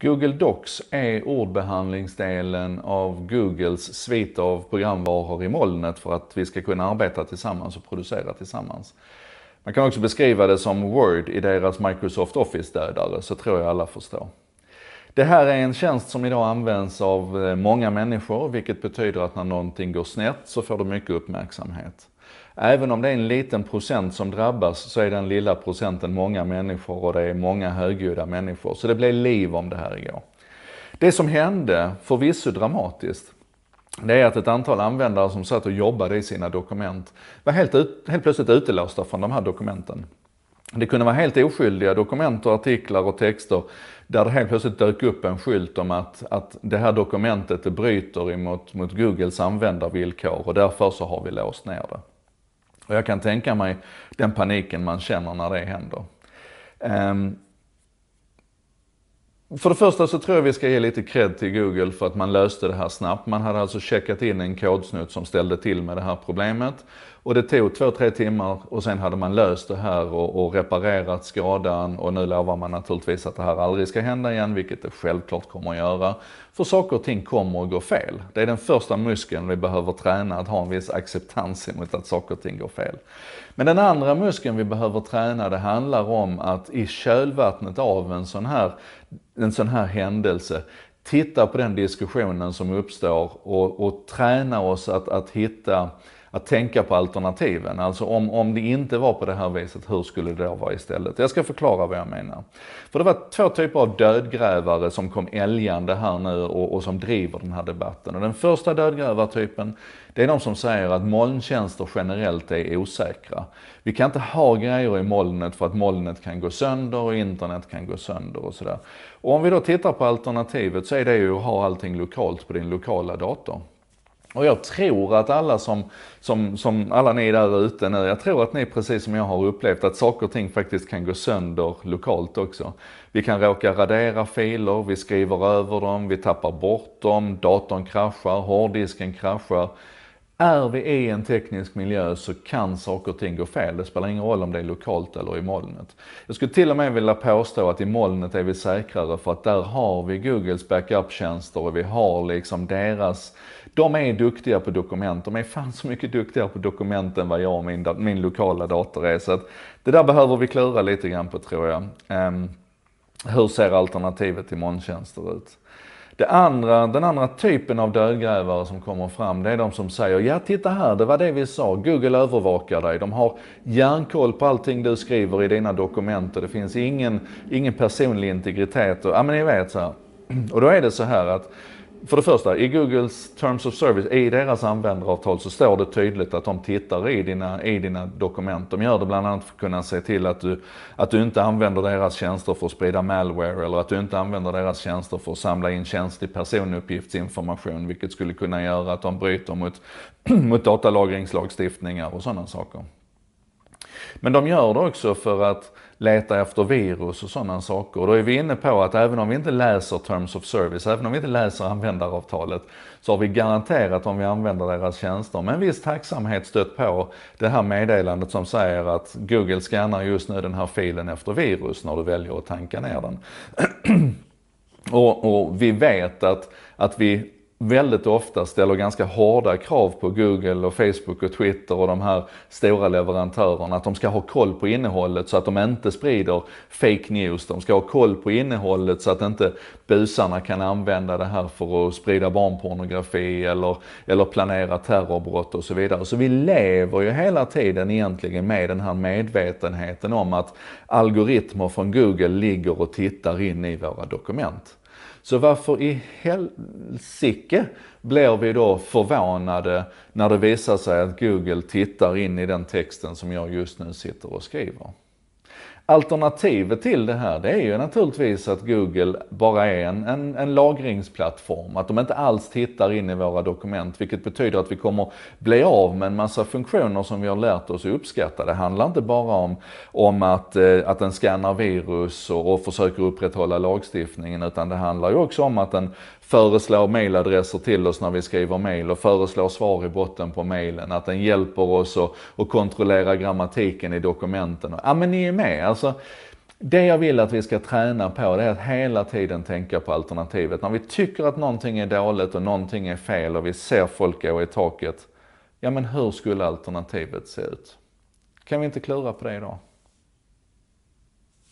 Google Docs är ordbehandlingsdelen av Googles svit av programvaror i molnet för att vi ska kunna arbeta tillsammans och producera tillsammans. Man kan också beskriva det som Word i deras Microsoft Office-dödare, så tror jag alla förstår. Det här är en tjänst som idag används av eh, många människor, vilket betyder att när någonting går snett så får det mycket uppmärksamhet. Även om det är en liten procent som drabbas så är den lilla procenten många människor och det är många högljudda människor. Så det blev liv om det här igår. Det som hände, förvisso dramatiskt, det är att ett antal användare som satt och jobbade i sina dokument var helt, ut, helt plötsligt utelåsta från de här dokumenten. Det kunde vara helt oskyldiga dokument och artiklar och texter där det helt plötsligt dök upp en skylt om att, att det här dokumentet det bryter emot, mot Googles användarvillkor och därför så har vi låst ner det. Och jag kan tänka mig den paniken man känner när det händer. Um, för det första så tror jag vi ska ge lite cred till Google för att man löste det här snabbt. Man hade alltså checkat in en kodsnutt som ställde till med det här problemet. Och det tog 2-3 timmar och sen hade man löst det här och, och reparerat skadan och nu lovar man naturligtvis att det här aldrig ska hända igen, vilket det självklart kommer att göra. För saker och ting kommer att gå fel. Det är den första muskeln vi behöver träna, att ha en viss acceptans emot att saker och ting går fel. Men den andra muskeln vi behöver träna, det handlar om att i kölvattnet av en sån här en sån här händelse, titta på den diskussionen som uppstår och, och träna oss att, att hitta att tänka på alternativen. Alltså om, om det inte var på det här viset, hur skulle det då vara istället? Jag ska förklara vad jag menar. För det var två typer av dödgrävare som kom älgande här nu och, och som driver den här debatten. Och den första dödgrävartypen, det är de som säger att molntjänster generellt är osäkra. Vi kan inte ha grejer i molnet för att molnet kan gå sönder och internet kan gå sönder och sådär. Och om vi då tittar på alternativet så är det ju att ha allting lokalt på din lokala dator. Och jag tror att alla som, som, som alla ni där ute nu, jag tror att ni precis som jag har upplevt att saker och ting faktiskt kan gå sönder lokalt också. Vi kan råka radera filer, vi skriver över dem, vi tappar bort dem, datorn kraschar, hårddisken kraschar är vi i en teknisk miljö så kan saker och ting gå fel. Det spelar ingen roll om det är lokalt eller i molnet. Jag skulle till och med vilja påstå att i molnet är vi säkrare för att där har vi Googles backup-tjänster och vi har liksom deras... De är duktiga på dokument. De är fan så mycket duktigare på dokument än vad jag och min, min lokala dator är. Så att det där behöver vi klura lite grann på tror jag. Um, hur ser alternativet till molntjänster ut? Det andra, den andra typen av dödgrävare som kommer fram, det är de som säger ja titta här, det var det vi sa, Google övervakar dig. De har järnkoll på allting du skriver i dina dokument och det finns ingen, ingen personlig integritet. Och, ja men ni vet så här. Och då är det så här att för det första, i Googles Terms of Service, i deras användaravtal så står det tydligt att de tittar i dina, i dina dokument. De gör det bland annat för att kunna se till att du, att du inte använder deras tjänster för att sprida malware eller att du inte använder deras tjänster för att samla in känslig personuppgiftsinformation, vilket skulle kunna göra att de bryter mot, mot datalagringslagstiftningar och sådana saker. Men de gör det också för att leta efter virus och sådana saker. Och då är vi inne på att även om vi inte läser Terms of Service, även om vi inte läser användaravtalet, så har vi garanterat om vi använder deras tjänster med en viss tacksamhet stött på det här meddelandet som säger att Google scannar just nu den här filen efter virus när du väljer att tanka ner den. och, och vi vet att, att vi väldigt ofta ställer ganska hårda krav på Google och Facebook och Twitter och de här stora leverantörerna. Att de ska ha koll på innehållet så att de inte sprider fake news. De ska ha koll på innehållet så att inte busarna kan använda det här för att sprida barnpornografi eller, eller planera terrorbrott och så vidare. Så vi lever ju hela tiden egentligen med den här medvetenheten om att algoritmer från Google ligger och tittar in i våra dokument. Så varför i helsike blir vi då förvånade när det visar sig att Google tittar in i den texten som jag just nu sitter och skriver? Alternativet till det här det är ju naturligtvis att Google bara är en, en, en, lagringsplattform. Att de inte alls tittar in i våra dokument vilket betyder att vi kommer bli av med en massa funktioner som vi har lärt oss att uppskatta. Det handlar inte bara om, om att, eh, att den skannar virus och, och försöker upprätthålla lagstiftningen utan det handlar ju också om att den föreslår mailadresser till oss när vi skriver mail och föreslår svar i botten på mailen. Att den hjälper oss att, att kontrollera grammatiken i dokumenten. Ja men ni är med. Alltså, det jag vill att vi ska träna på det är att hela tiden tänka på alternativet. När vi tycker att någonting är dåligt och någonting är fel och vi ser folk gå i taket. Ja men hur skulle alternativet se ut? Kan vi inte klura på det idag?